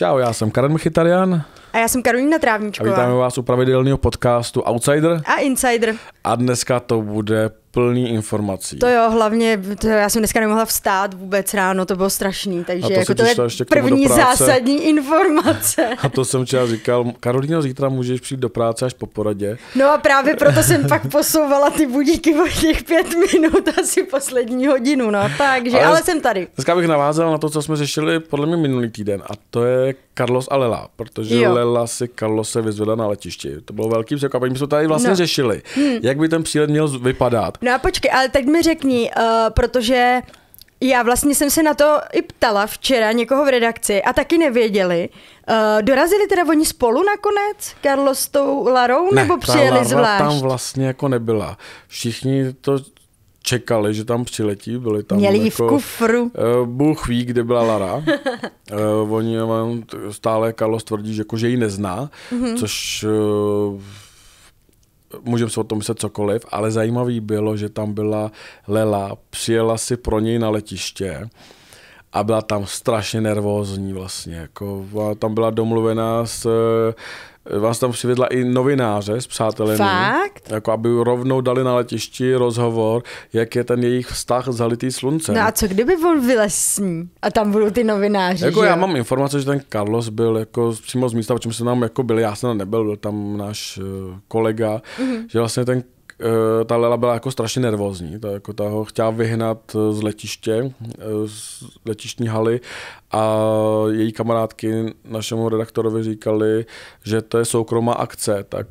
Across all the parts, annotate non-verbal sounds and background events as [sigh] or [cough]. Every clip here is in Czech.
Čau, já jsem Karan Mchytarian. A já jsem Karolina Trávničková. A vítáme vás u pravidelného podcastu Outsider. A Insider. A dneska to bude plný informací. To jo, hlavně, to já jsem dneska nemohla vstát vůbec ráno, to bylo strašný, takže to, jako to je ještě první zásadní informace. [laughs] A to jsem včera říkal, Karolina, zítra můžeš přijít do práce až po poradě. No a právě proto jsem pak posouvala ty budíky o těch pět minut, asi poslední hodinu, no takže, ale, ale jsem tady. Dneska bych navázal na to, co jsme řešili podle mě minulý týden a to je Carlos Alela, protože jo. Lela si Carlose vyzvedla na letišti. To bylo velký překvapení, my jsme tady vlastně no. řešili, hmm. jak by ten přílet měl vypadat. No a počkej, ale teď mi řekni, uh, protože já vlastně jsem se na to i ptala včera někoho v redakci a taky nevěděli. Uh, dorazili teda oni spolu nakonec, Karlo s tou Larou, ne, nebo přijeli ta Lara zvlášť? tam vlastně jako nebyla. Všichni to čekali, že tam přiletí, byli tam Měli jako, v kufru. Uh, Bůh ví, kde byla Lara. uh, [laughs] oni stále, Carlos tvrdí, že, jako, že ji nezná, mm-hmm. což eh, můžeme se o tom myslet cokoliv, ale zajímavý bylo, že tam byla Lela, přijela si pro něj na letiště a byla tam strašně nervózní vlastně. Jako, a tam byla domluvená s vás tam přivedla i novináře s přáteli. Fakt? Jako aby rovnou dali na letišti rozhovor, jak je ten jejich vztah zalitý sluncem. No a co kdyby on vylesní a tam budou ty novináři? Jako že? já mám informace, že ten Carlos byl jako přímo z místa, o čem se nám jako byl já jsem nebyl, byl tam náš eh, kolega, mm-hmm. že vlastně ten Eh, ta Lela byla jako strašně nervózní, ta, jako ta ho chtěla vyhnat eh, z letiště, eh, z letištní haly a její kamarádky našemu redaktorovi říkali, že to je soukromá akce, tak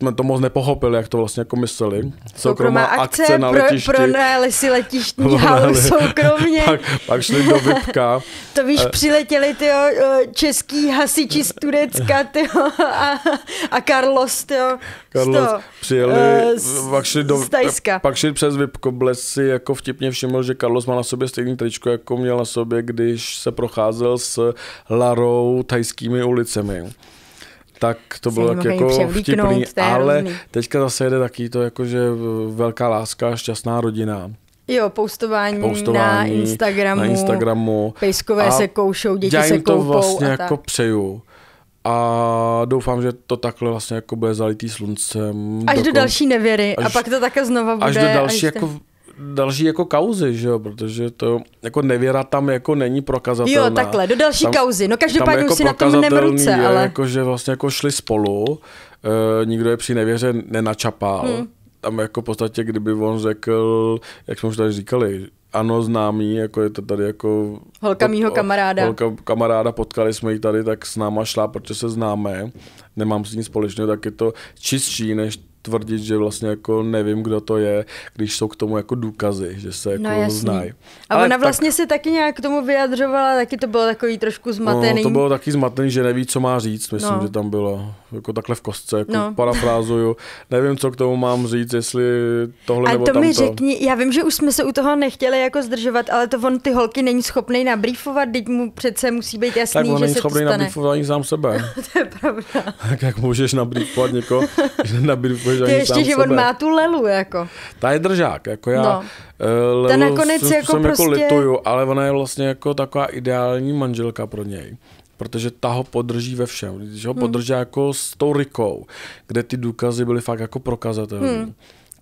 jsme to moc nepochopili, jak to vlastně jako mysleli. Soukromá, soukromá akce, akce na pro, letišti. Pronajeli si letištní halu [laughs] soukromně. pak, pak šli do Vipka. to víš, eh. přiletěli ty eh, český hasiči z Turecka tyjo, a, a Carlos, tyjo, Carlos to, přijeli, uh, pak šli, do, pak šli přes Vypko. Bles si jako vtipně všiml, že Carlos má na sobě stejný tričko, jako měl na sobě, když se procházel s Larou tajskými ulicemi tak to bylo tak jako vtipný, ale různý. teďka zase jede taky to jako, že velká láska, šťastná rodina. Jo, postování, na Instagramu, na Instagramu. pejskové a se koušou, děti se koupou. Já jim to vlastně tak. jako přeju. A doufám, že to takhle vlastně jako bude zalitý sluncem. Až dokon... do další nevěry až, a pak to také znova bude. Až do další až jako... Ten další jako kauzy, že jo, protože to jako nevěra tam jako není prokazatelná. Jo, takhle, do další tam, kauzy, no každopádně jako už si na tom nemruce, je, ale... Jako, že vlastně jako šli spolu, e, nikdo je při nevěře nenačapal. Hmm. Tam jako v podstatě, kdyby on řekl, jak jsme už tady říkali, ano, známý, jako je to tady jako... Holka mýho kamaráda. Holka kamaráda, potkali jsme ji tady, tak s náma šla, protože se známe, nemám s ní společného, tak je to čistší, než tvrdit, že vlastně jako nevím, kdo to je, když jsou k tomu jako důkazy, že se jako no, znají. A ona vlastně tak... se taky nějak k tomu vyjadřovala, taky to bylo takový trošku no, zmatený. No, to bylo taky zmatený, že neví, co má říct, myslím, no. že tam bylo jako takhle v kostce, jako no. parafrázuju. nevím, co k tomu mám říct, jestli tohle A nebo to tamto. mi řekni, já vím, že už jsme se u toho nechtěli jako zdržovat, ale to on ty holky není schopný nabrýfovat, teď mu přece musí být jasný, tak on že není se schopný to nabrýfovat ani sám sebe. [laughs] to je pravda. [laughs] tak jak můžeš nabrýfovat někoho, [laughs] že to ještě, že on sebe. má tu lelu, jako. Ta je držák, jako já. No. Eh, lelu Ten nakonec jako, jako prostě... jako lituju, ale ona je vlastně jako taková ideální manželka pro něj protože ta ho podrží ve všem. Když ho hmm. podrží jako s tou Rikou, kde ty důkazy byly fakt jako prokazatelné. Hmm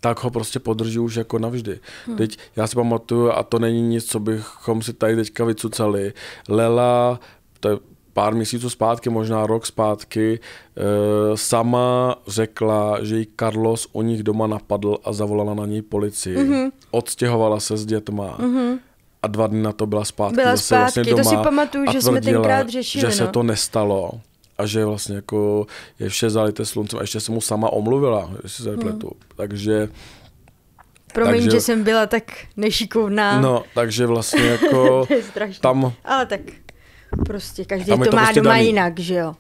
tak ho prostě podrží už jako navždy. Hmm. Teď já si pamatuju, a to není nic, co bychom si tady teďka vycucali, Lela, to je pár měsíců zpátky, možná rok zpátky, eh, sama řekla, že jí Carlos u nich doma napadl a zavolala na něj policii. Mm-hmm. Odstěhovala se s dětma. Mm-hmm a dva dny na to byla zpátky. Byla zase vlastně doma to si pamatuju, že tvrdila, jsme tenkrát řešili. Že no. se to nestalo a že vlastně jako je vše zalité sluncem a ještě se mu sama omluvila, jestli se mhm. pletu. Mm. Takže Promiň, takže, že jsem byla tak nešikovná. No, takže vlastně jako [laughs] tam... Ale tak Prostě každý to, to má prostě doma daný. jinak, že jo.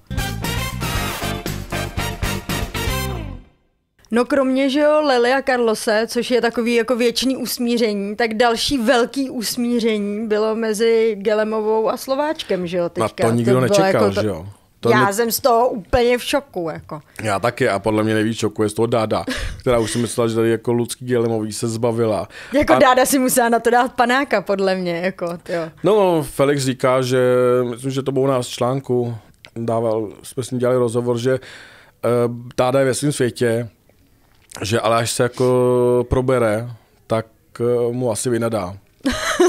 No kromě, že jo, Lely a Carlose, což je takový jako věčný usmíření, tak další velký usmíření bylo mezi Gelemovou a Slováčkem, že jo, teďka. Na to nikdo to nečekal, jako to... že jo. To já mě... jsem z toho úplně v šoku. Jako. Já taky a podle mě nejvíc je z toho Dáda, která už si myslela, že tady jako Lucky Gelemový se zbavila. Jako a... Dáda si musela na to dát panáka, podle mě. Jako, no, no, Felix říká, že myslím, že to bylo u nás článku, dával, jsme s ním dělali rozhovor, že uh, Dáda je ve svém světě, že ale až se jako probere, tak uh, mu asi vynadá.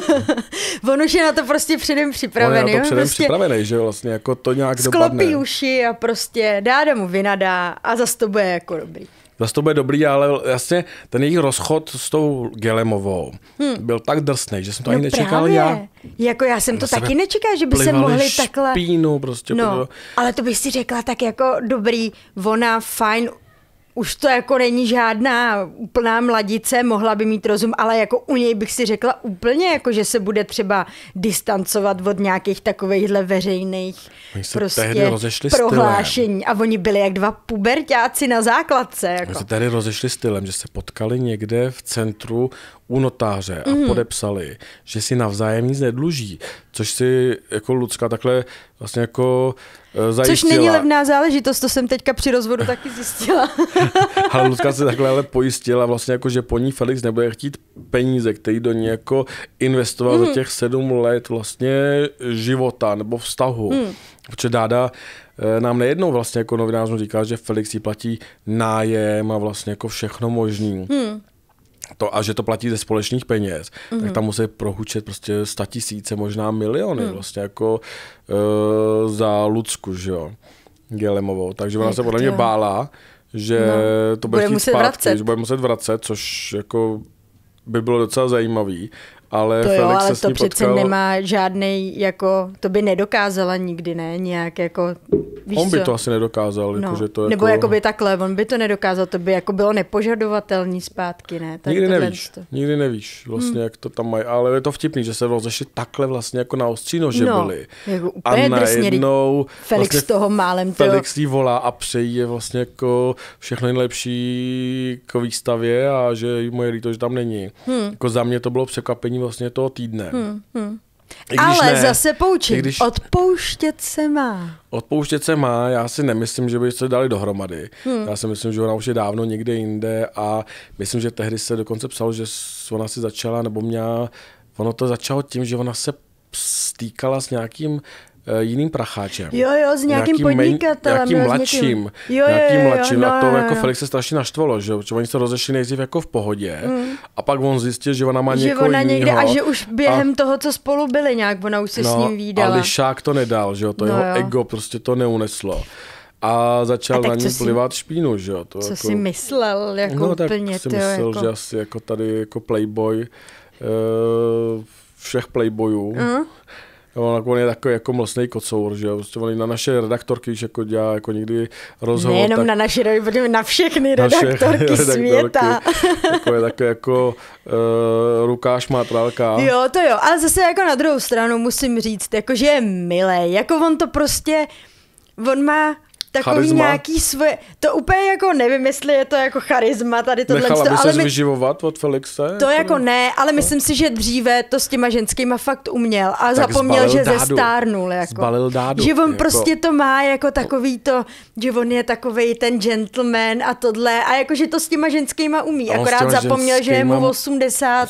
[laughs] On už je na to prostě předem připravený. On je na to předem prostě připravený, že vlastně jako to nějak sklopí dopadne. uši a prostě dá mu vynadá a zase to bude jako dobrý. Zase to bude dobrý, ale jasně ten jejich rozchod s tou Gelemovou hmm. byl tak drsný, že jsem to no ani nečekal právě. já. Jako já jsem to taky nečekala, že by se mohli špínu, takhle... prostě. No, protože... ale to bych si řekla tak jako dobrý, ona fajn, už to jako není žádná úplná mladice, mohla by mít rozum, ale jako u něj bych si řekla úplně, jako že se bude třeba distancovat od nějakých takovýchhle veřejných oni se prostě prohlášení. Stylem. A oni byli jak dva pubertáci na základce. Jako. Oni se tady rozešli stylem, že se potkali někde v centru u notáře a mm. podepsali, že si navzájem nic nedluží, což si jako Lucka takhle vlastně jako zajistila. Eh, Což není levná záležitost, to jsem teďka při rozvodu taky zjistila. [laughs] ale Luzka se takhle ale pojistila, vlastně jako, že po ní Felix nebude chtít peníze, který do ní jako investoval mm. za mhm. těch sedm let vlastně života nebo vztahu. Mm. Protože Dáda eh, nám nejednou vlastně jako novinářům říká, že Felix jí platí nájem a vlastně jako všechno možný. Mm to a že to platí ze společných peněz, mm-hmm. tak mhm. tam musí prohučet prostě tisíce, možná miliony mm. vlastně jako uh, za Lucku, že jo, Gelemovou. Takže ona se podle mě bála, že no. to bude, bude chtít zpátky, vracet. že bude muset vracet, což jako by bylo docela zajímavý ale to Felix jo, ale se to přece potkal... nemá žádný jako, to by nedokázala nikdy, ne? Nějak jako, víš On by co? to asi nedokázal. No. Jako, že to Nebo jako... by takhle, on by to nedokázal, to by jako bylo nepožadovatelný zpátky, ne? Tak nikdy nevíš, to. nikdy nevíš vlastně, hmm. jak to tam mají, ale je to vtipný, že se rozešli takhle vlastně jako na ostříno, že no, byli. Jako úplně a najednou Felix vlastně toho málem. Toho... Felix jí volá a přejí je vlastně jako všechno nejlepší k výstavě a že mu je líto, že tam není. Hmm. Jako za mě to bylo překvapení vlastně toho týdne. Hmm, hmm. I když Ale ne, zase poučím. Když... Odpouštět se má. Odpouštět se má, já si nemyslím, že by se dali dohromady. Hmm. Já si myslím, že ona už je dávno někde jinde a myslím, že tehdy se dokonce psalo, že ona si začala, nebo měla, ono to začalo tím, že ona se stýkala s nějakým Eh, jiným pracháčem. Jo, jo, s nějakým, nějakým podnikatelem. Nějakým jo, mladším. Jo, Jo, nějakým jo, jo, mladším. No, a to no, jako no. Felix se strašně naštvalo, že, že oni se rozešli nejdřív jako v pohodě mm. a pak on zjistil, že ona má že někoho ona někde jinýho, A že už během a... toho, co spolu byli nějak, ona už se no, s ním výdala. Ale šák to nedal, že jo, to no, jeho jo. ego prostě to neuneslo a začal a na ní plivat špínu, že jo. To co jako, si myslel, jako no, tak úplně, si myslel, jako... že asi jako tady jako playboy uh, všech playboyů. Uh-huh. Jo, on je takový jako mlsný kocour, že jo. Prostě on na naše redaktorky, když jako dělá jako někdy rozhovor. Nejenom tak... na naše, protože na všechny redaktorky, na [laughs] redaktorky světa. takový, takový jako uh, eh, rukáš trálka. Jo, to jo, ale zase jako na druhou stranu musím říct, jako že je milé, jako on to prostě, on má takový charisma. nějaký svoje, to úplně jako nevím, jestli je to jako charisma tady tohle. Nechala by ale my, vyživovat od Felixe? To jako, jako ne, ale to. No. myslím si, že dříve to s těma ženskýma fakt uměl a tak zapomněl, že dádu. zestárnul. Jako. Zbalil dádu. Že on jako... prostě to má jako takový to, že on je takový ten gentleman a tohle a jako, že to s těma ženskýma umí, no, akorát zapomněl, ženskýma... že je mu 80,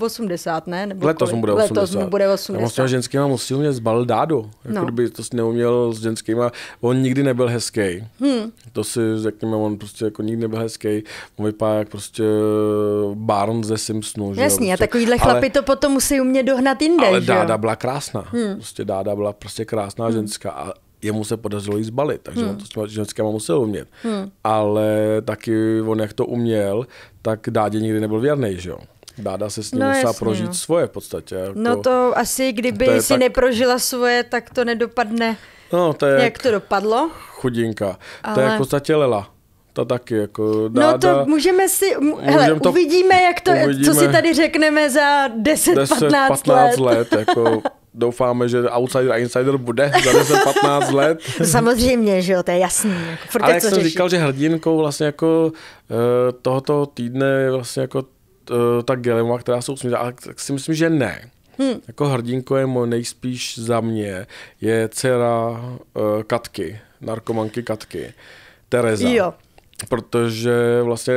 80 ne? Nebo letos mu bude 80. Letos mu bude 80. Já s těma ženskýma musí umět zbalil dádu. Jako no. kdyby to s neuměl s ženskýma, on nikdy ne nebyl hezký. Hmm. To si řekněme, on prostě jako nikdy nebyl hezký. On vypadá jak prostě eh, Barn ze Simpsonu. Jasně, prostě. a takovýhle chlapi ale, to potom musí umět dohnat jinde. Ale že? Dáda byla krásná. Hmm. Prostě Dáda byla prostě krásná hmm. ženská. A jemu se podařilo jí zbalit, takže hmm. on to s těma ženskama musel umět. Hmm. Ale taky on, jak to uměl, tak Dádě nikdy nebyl věrný, že jo? Dáda se s ním no, musela jasný, prožít jo. No. svoje v podstatě. Jako, no to asi, kdyby to si tak... neprožila svoje, tak to nedopadne No, to je jak, jak to dopadlo? Chudinka. Ale... To je jako zatělela. To taky jako no dá, No to dá, můžeme si, m- můžem hele, to, uvidíme, jak to, uvidíme, co si tady řekneme za 10-15 let. let jako, [laughs] doufáme, že Outsider a Insider bude za 10-15 let. [laughs] Samozřejmě, že jo, to je jasný. Jako furt Ale jak jsem řeší. říkal, že hrdinkou vlastně jako eh, tohoto týdne je vlastně jako eh, ta gelema, která se usmívá, tak si myslím, že ne. Hmm. Jako hrdinko je nejspíš za mě je dcera uh, Katky, narkomanky Katky, Tereza. Jo. Protože vlastně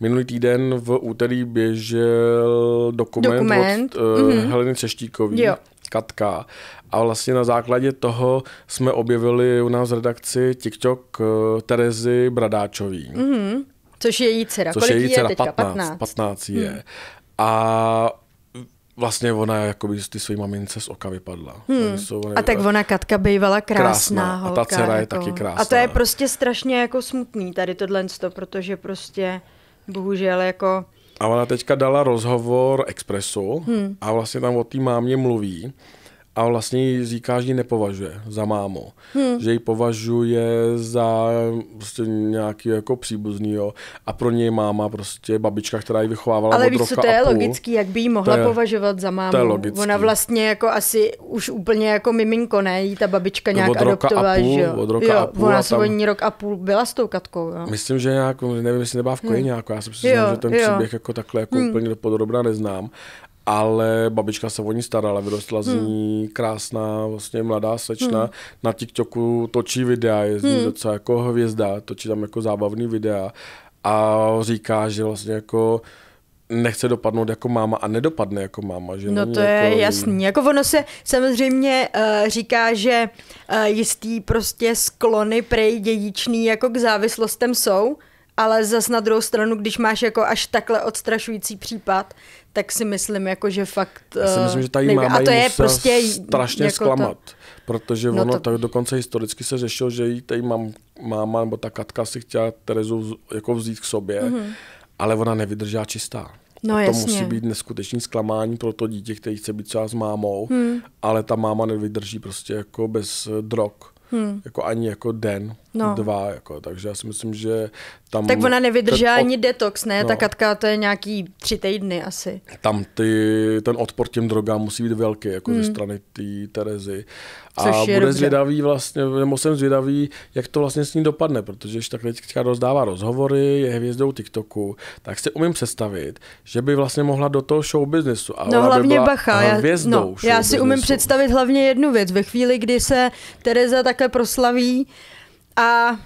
minulý týden v úterý běžel dokument, dokument. od uh, eh, mm-hmm. Heleny Češtíkový, jo. Katka. A vlastně na základě toho jsme objevili u nás v redakci TikTok uh, Terezy Bradáčový. Mm-hmm. Což je její dcera. Což Kolik je její dcera? Je teďka? 15. 15, 15 je. Hmm. A vlastně ona by z ty své mamince z oka vypadla. Hmm. Jsou, a tak ona Katka bývala krásná, krásná holka. A ta dcera jako... je taky krásná. A to je prostě strašně jako smutný tady tohle, protože prostě bohužel jako... A ona teďka dala rozhovor Expressu hmm. a vlastně tam o té mámě mluví a vlastně ji říká, že ji nepovažuje za mámo. Hmm. Že ji považuje za prostě nějaký jako příbuzný, jo. A pro něj máma prostě babička, která ji vychovávala Ale od víš roka co, to je půl. logický, jak by ji mohla je, považovat za mámu. To je logický. Ona vlastně jako asi už úplně jako miminko, ne? Jí ta babička nějak od adoptovala, půl, že jo. Od roka jo, a půl. Ona se od rok a půl byla s tou katkou, jo. Myslím, že nějak, nevím, jestli nebyla v hm. kojeně, hmm. jako já jsem si že ten jo. příběh jako takhle jako hmm. úplně do podrobna neznám ale babička se o ní starala, vyrostla z hmm. ní hmm. krásná vlastně mladá slečna, hmm. na TikToku točí videa, je z ní hmm. docela jako hvězda, točí tam jako zábavný videa a říká, že vlastně jako nechce dopadnout jako máma a nedopadne jako máma. Že no to je jako... jasný. Jako ono se samozřejmě uh, říká, že uh, jistý prostě sklony prej dědičný jako k závislostem jsou, ale zas na druhou stranu, když máš jako až takhle odstrašující případ, tak si myslím, jako, že fakt... Já si eh, myslím, že tady nejde. máma a to je prostě strašně jako zklamat. To... Protože no ono to... tak dokonce historicky se řešilo, že jí tady mám, máma nebo ta Katka si chtěla Terezu jako vzít k sobě, mm-hmm. ale ona nevydržá čistá. No, to jasně. musí být neskutečný zklamání pro to dítě, který chce být třeba s mámou, hmm. ale ta máma nevydrží prostě jako bez drog. Hmm. Jako ani jako den no. dva, jako, takže já si myslím, že tam... Tak ona nevydržela ani detox, ne? No. Ta katka to je nějaký tři týdny asi. Tam ty, ten odpor těm drogám musí být velký, jako hmm. ze strany té Terezy. A Což bude dobře. zvědavý vlastně, nebo jsem zvědavý, jak to vlastně s ní dopadne, protože když tak teďka rozdává rozhovory, je hvězdou TikToku, tak si umím představit, že by vlastně mohla do toho show businessu. A no hlavně by byla bacha, já, no, show já si businessu. umím představit hlavně jednu věc. Ve chvíli, kdy se Tereza takhle proslaví, a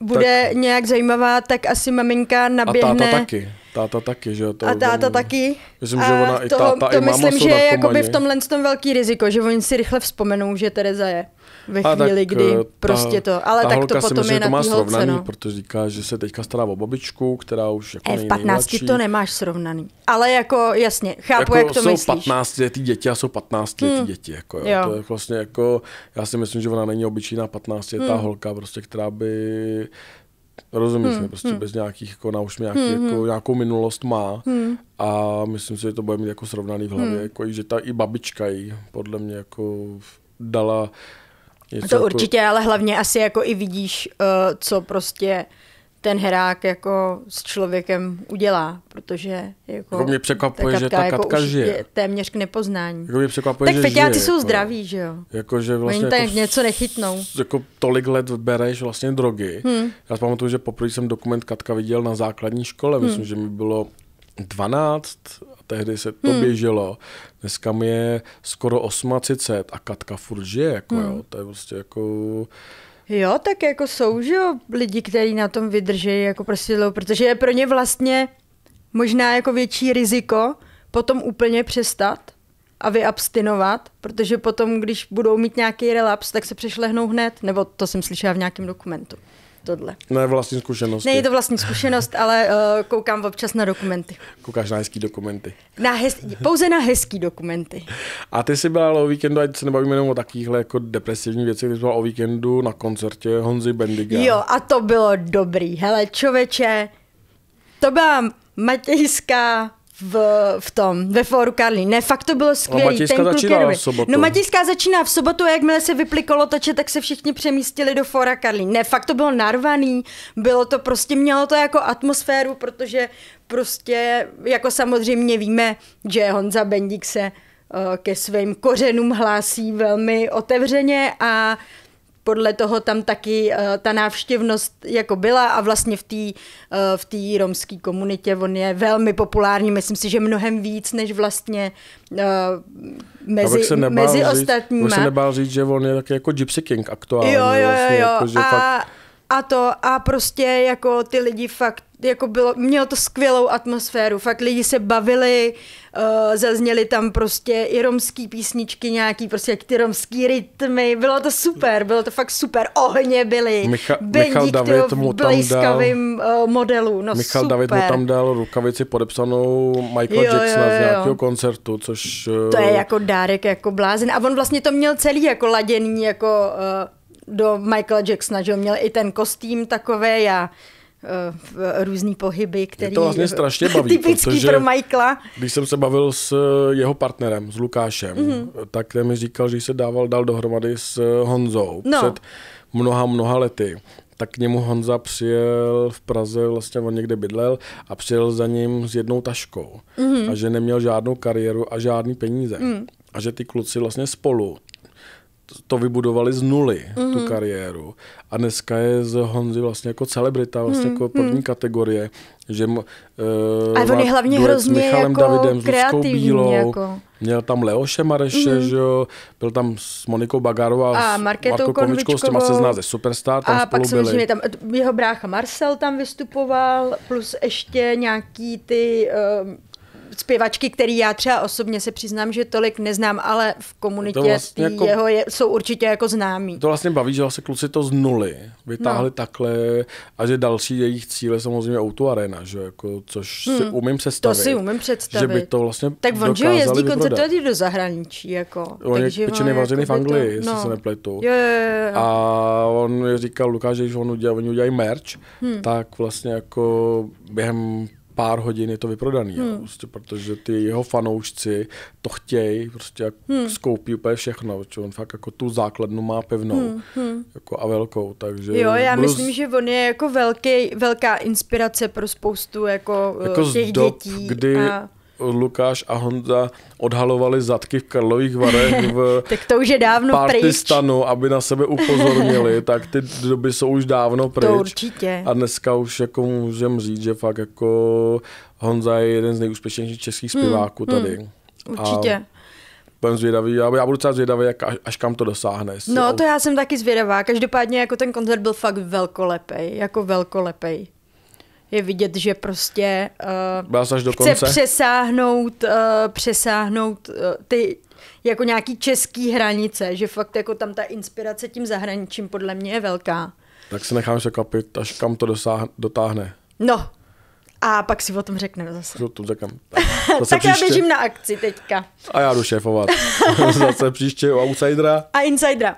bude tak. nějak zajímavá, tak asi maminka naběhne. A táta taky. Táta taky, že to A táta taky. Myslím, že ona a i táta, to i máma myslím, že je jakoby v tomhle tom velký riziko, že oni si rychle vzpomenou, že Tereza je ve chvíli, tak, kdy eh, prostě ta, prostě to, ale ta tak to potom myslím, je na má holce, srovnaný, no. protože říká, že se teďka stará o babičku, která už jako e, v 15 nejmladší. to nemáš srovnaný, ale jako jasně, chápu, jako jak to jsou myslíš. 15 letý děti a jsou 15 letý hmm. děti, jako jo. jo. To je jako vlastně jako, já si myslím, že ona není obyčejná 15 letá hmm. holka, prostě, která by Rozumíš hmm, mi, prostě hmm. bez nějakých, jako na už nějaký, hmm, jako, hmm. nějakou minulost má hmm. a myslím si, že to bude mít jako srovnaný v hlavě, hmm. jako, že ta i babička jí podle mě jako dala uh, je to jako- určitě, ale hlavně asi jako i vidíš, eh, co prostě ten herák jako s člověkem udělá, protože jako, jako mě překvapuje, ta katka, že ta jako katka žije. téměř k nepoznání. Jako mě překvapuje, tak feťáci žije, jsou jako, zdraví, že jo? Jako, že vlastně Oni tak jako, něco nechytnou. Jako tolik let bereš vlastně drogy. Hmm. Já si pamatuju, že poprvé jsem dokument Katka viděl na základní škole, hmm. myslím, hmm. že mi bylo 12 Tehdy se to hmm. běželo. Dneska mi je skoro 38 a Katka furt žije. Jako, hmm. jo. To je prostě jako... Jo, tak jako jsou, že jo, lidi, kteří na tom vydrží jako prostě dlouho, protože je pro ně vlastně možná jako větší riziko potom úplně přestat a vyabstinovat, protože potom, když budou mít nějaký relaps, tak se přešlehnou hned, nebo to jsem slyšela v nějakém dokumentu tohle. Ne no, vlastní zkušenost. Ne, je to vlastní zkušenost, ale uh, koukám občas na dokumenty. Koukáš na hezký dokumenty. Na hez, pouze na hezký dokumenty. A ty jsi byla o víkendu, ať se nebavíme jenom o takovýchhle jako depresivní věci, ty jsi byla o víkendu na koncertě Honzy Bendiga. Jo, a to bylo dobrý. Hele, člověče, to byla matějská v, v tom, ve fóru Karlí. Ne, fakt to bylo skvělé. Matějská Ten začíná v sobotu. No Matějská začíná v sobotu a jakmile se vyply kolotoče, tak se všichni přemístili do fóra Karlí. Ne, fakt to bylo narvaný, bylo to prostě, mělo to jako atmosféru, protože prostě jako samozřejmě víme, že Honza Bendík se uh, ke svým kořenům hlásí velmi otevřeně a podle toho tam taky uh, ta návštěvnost jako byla a vlastně v té uh, eh, v romské komunitě on je velmi populární, myslím si, že mnohem víc než vlastně uh, mezi, se nebál mezi říct, ostatníma. se nebál říct, že on je taky jako Gypsy King aktuálně. Jo, jo, jo. Vlastně, Jako, a, fakt... a to a prostě jako ty lidi fakt jako bylo, mělo to skvělou atmosféru, fakt lidi se bavili, uh, uh, zazněly tam prostě i romský písničky nějaký, prostě jak ty romský rytmy, bylo to super, bylo to fakt super, ohně byly, Micha- Michal David mu tam dal, uh, modelu, no Michal super. David mu tam dal rukavici podepsanou Michael jo, Jacksona jo, jo. z nějakého koncertu, což... Uh, to je jako dárek, jako blázen a on vlastně to měl celý jako laděný, jako... Uh, do Michaela Jacksona, že on měl i ten kostým takové, a Eh, různý pohyby, které to vlastně strašně baví, [laughs] typický pro Michaela. Když jsem se bavil s eh, jeho partnerem, s Lukášem, mm-hmm. tak ten mi říkal, že se dával dal dohromady s eh, Honzou no. před mnoha, mnoha lety tak k němu Honza přijel v Praze, vlastně on někde bydlel a přijel za ním s jednou taškou. Mm-hmm. A že neměl žádnou kariéru a žádný peníze. Mm. A že ty kluci vlastně spolu to vybudovali z nuly, mm-hmm. tu mhm. kariéru. A dneska je z Honzy vlastně jako celebrita, vlastně mm-hmm. jako mhm. první mm. kategorie. Že, uh, a on je hlavně hrozně s Michalem jako Davidem, s Luzkou Bílou. Jako. Měl tam Leoše Mareše, mm-hmm. že jo, byl tam s Monikou Bagarová, a s Marketou Konvičkou, s těma se zná ze Superstar, tam A pak byli. tam eh, jeho brácha Marcel tam vystupoval, plus ještě nějaký ty uh, zpěvačky, který já třeba osobně se přiznám, že tolik neznám, ale v komunitě to vlastně jako, jeho je, jsou určitě jako známí. To vlastně baví, že vlastně kluci to z nuly vytáhli no. takhle a že další jejich cíle samozřejmě Auto Arena, že jako, což hmm. si umím představit. To si umím představit. Že by to vlastně Tak on, že jezdí koncertovat do zahraničí, jako. On je pečený vařený jako v Anglii, to, jestli no. se nepletu. Jo, jo, jo. A on říkal, Lukáš, že když on udělá, oni udělají merch, hmm. tak vlastně jako během pár hodin je to vyprodaný, hmm. prostě, protože ty jeho fanoušci to chtějí, prostě jak hmm. skoupí úplně všechno, protože on fakt jako tu základnu má pevnou hmm. hmm. Jako a velkou, takže... Jo, já plus... myslím, že on je jako velký, velká inspirace pro spoustu jako, jako eh, těch dob, dětí. kdy a... Lukáš a Honza odhalovali zadky v Karlových Varech v [laughs] tak to už je dávno Partistanu, pryč. aby na sebe upozornili, [laughs] tak ty doby jsou už dávno pryč. To určitě. A dneska už jako můžem říct, že fakt jako Honza je jeden z nejúspěšnějších českých hmm, zpěváků hmm, tady. Hmm, určitě. A budem zvědavý, já, já budu třeba zvědavý, jak, až, až kam to dosáhne. No, to já jsem taky zvědavá. Každopádně jako ten koncert byl fakt velkolepej, jako velkolepej je vidět, že prostě uh, do chce konce. přesáhnout, uh, přesáhnout uh, ty jako nějaký český hranice, že fakt jako tam ta inspirace tím zahraničím podle mě je velká. Tak se se kapit, až kam to dosáh, dotáhne. No, a pak si o tom řekneme zase. To řekám. [laughs] Tak, zase tak já běžím na akci teďka. A já jdu šéfovat. [laughs] zase příště u Outsidera. A Insidera.